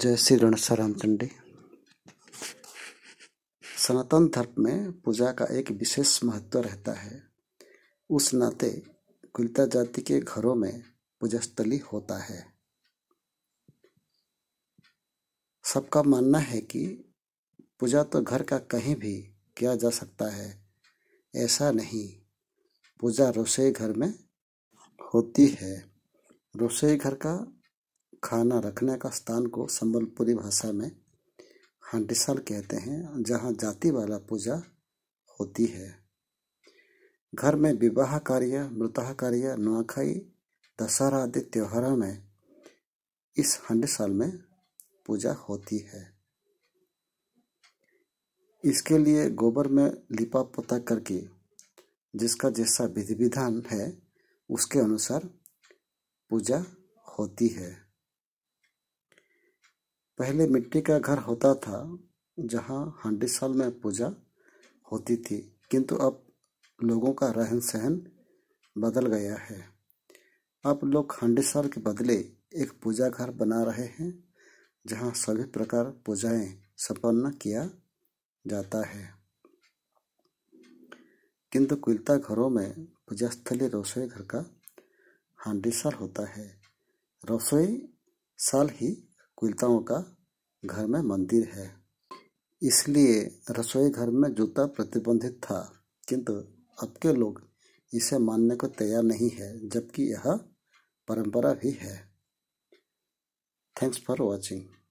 जय श्री रणसाराम रामचंडी सनातन धर्म में पूजा का एक विशेष महत्व रहता है उस नाते कुलता जाति के घरों में पूजा स्थली होता है सबका मानना है कि पूजा तो घर का कहीं भी किया जा सकता है ऐसा नहीं पूजा रसोई घर में होती है रसोई घर का खाना रखने का स्थान को संबलपुरी भाषा में हंडिसल कहते हैं जहाँ जाति वाला पूजा होती है घर में विवाह कार्य मृतः कार्य नुआखाई दशहरा आदि त्योहारों में इस हंडिसल में पूजा होती है इसके लिए गोबर में लिपा पोता करके जिसका जैसा विधि विधान है उसके अनुसार पूजा होती है पहले मिट्टी का घर होता था जहाँ हंडी साल में पूजा होती थी किंतु अब लोगों का रहन सहन बदल गया है अब लोग हंडी साल के बदले एक पूजा घर बना रहे हैं जहाँ सभी प्रकार पूजाएं संपन्न किया जाता है किंतु कुलता घरों में पूजा स्थली रसोई घर का हांडी साल होता है रसोई साल ही कुलताओं का घर में मंदिर है इसलिए रसोई घर में जूता प्रतिबंधित था किंतु अब के लोग इसे मानने को तैयार नहीं है जबकि यह परंपरा भी है थैंक्स फॉर वॉचिंग